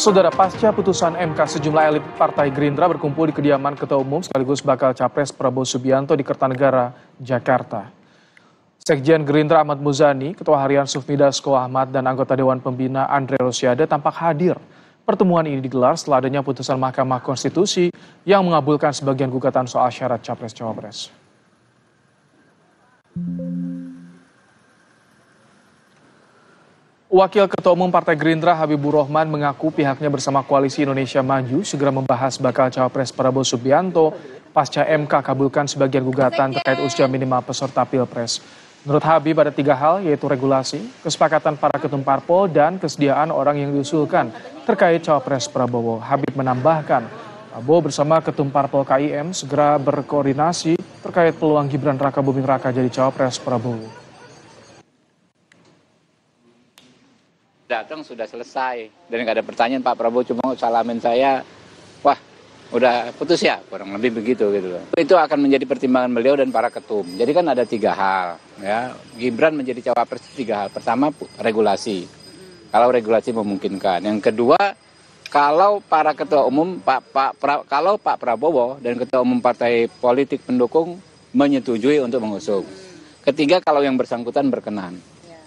Saudara, pasca putusan MK, sejumlah elit Partai Gerindra berkumpul di kediaman Ketua Umum sekaligus bakal Capres Prabowo Subianto di Kertanegara, Jakarta. Sekjen Gerindra Ahmad Muzani, Ketua Harian Sufmi Dasko Ahmad, dan anggota Dewan Pembina Andre Rosiade tampak hadir. Pertemuan ini digelar setelah adanya putusan Mahkamah Konstitusi yang mengabulkan sebagian gugatan soal syarat Capres-Cawapres. Wakil Ketua Umum Partai Gerindra Habibur Rahman mengaku pihaknya bersama Koalisi Indonesia Maju segera membahas bakal cawapres Prabowo Subianto pasca MK kabulkan sebagian gugatan terkait usia minimal peserta Pilpres. Menurut Habib ada tiga hal yaitu regulasi, kesepakatan para ketum parpol, dan kesediaan orang yang diusulkan terkait cawapres Prabowo. Habib menambahkan, Prabowo bersama ketum parpol KIM segera berkoordinasi terkait peluang Gibran Rakabuming Raka jadi cawapres Prabowo. datang sudah selesai dan nggak ada pertanyaan Pak Prabowo cuma salamin saya wah udah putus ya kurang lebih begitu gitu loh itu akan menjadi pertimbangan beliau dan para ketum jadi kan ada tiga hal ya Gibran menjadi cawapres tiga hal pertama regulasi kalau regulasi memungkinkan yang kedua kalau para ketua umum Pak Pak pra, kalau Pak Prabowo dan ketua umum partai politik pendukung menyetujui untuk mengusung ketiga kalau yang bersangkutan berkenan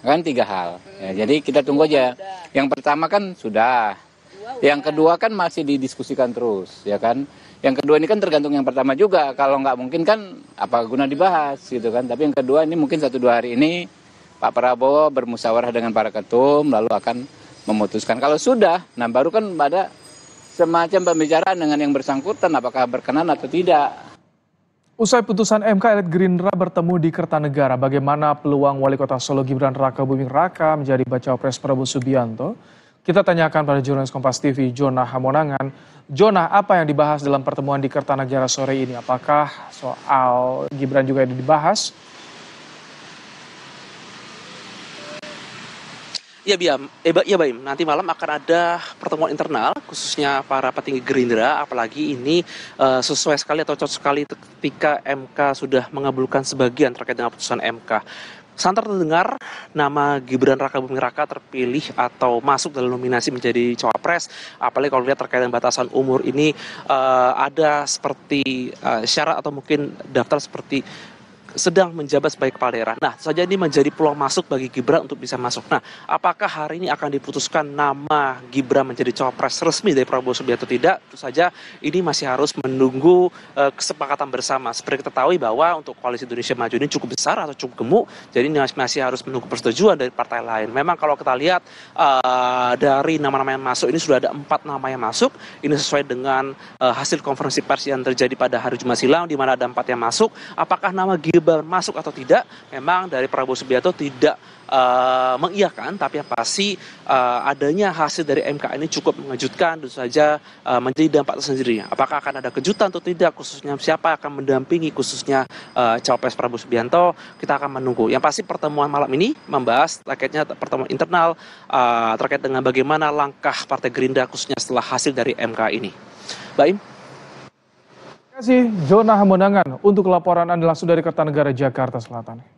kan tiga hal ya, jadi kita tunggu aja yang pertama kan sudah yang kedua kan masih didiskusikan terus ya kan yang kedua ini kan tergantung yang pertama juga kalau nggak mungkin kan apa guna dibahas gitu kan tapi yang kedua ini mungkin satu dua hari ini Pak Prabowo bermusyawarah dengan para ketum lalu akan memutuskan kalau sudah nah baru kan pada semacam pembicaraan dengan yang bersangkutan apakah berkenan atau tidak Usai putusan MK, elit Gerindra bertemu di Kertanegara. Bagaimana peluang Wali Kota Solo Gibran Raka Buming Raka menjadi baca pres Prabowo Subianto? Kita tanyakan pada jurnalis Kompas TV, Jona Hamonangan. Jona, apa yang dibahas dalam pertemuan di Kertanegara sore ini? Apakah soal Gibran juga yang dibahas? Ya, Biam. Eh, ya, Baim. Nanti malam akan ada pertemuan internal khususnya para petinggi Gerindra, apalagi ini uh, sesuai sekali atau cocok sekali ketika MK sudah mengabulkan sebagian terkait dengan putusan MK. Santer terdengar nama Gibran Raka Buming Raka terpilih atau masuk dalam nominasi menjadi cawapres. Apalagi kalau lihat terkait dengan batasan umur ini uh, ada seperti uh, syarat atau mungkin daftar seperti sedang menjabat sebagai kepala daerah. Nah, saja ini menjadi peluang masuk bagi Gibran untuk bisa masuk. Nah, apakah hari ini akan diputuskan nama Gibran menjadi cawapres resmi dari Prabowo Subianto tidak? Itu saja ini masih harus menunggu uh, kesepakatan bersama. Seperti kita tahu bahwa untuk koalisi Indonesia Maju ini cukup besar atau cukup gemuk, jadi ini masih harus menunggu persetujuan dari partai lain. Memang kalau kita lihat uh, dari nama-nama yang masuk ini sudah ada empat nama yang masuk. Ini sesuai dengan uh, hasil konferensi pers yang terjadi pada hari Jumat silam, di mana ada empat yang masuk. Apakah nama Gibran Gibran masuk atau tidak, memang dari Prabowo Subianto tidak uh, mengiyakan, tapi yang pasti uh, adanya hasil dari MK ini cukup mengejutkan, tentu saja uh, menjadi dampak tersendiri Apakah akan ada kejutan atau tidak, khususnya siapa akan mendampingi, khususnya uh, cawapres Prabowo Subianto, kita akan menunggu. Yang pasti pertemuan malam ini membahas terkaitnya pertemuan internal uh, terkait dengan bagaimana langkah Partai Gerindra khususnya setelah hasil dari MK ini. Baik kasih Zona Hamonangan untuk laporan Anda langsung dari Kertanegara, Jakarta Selatan.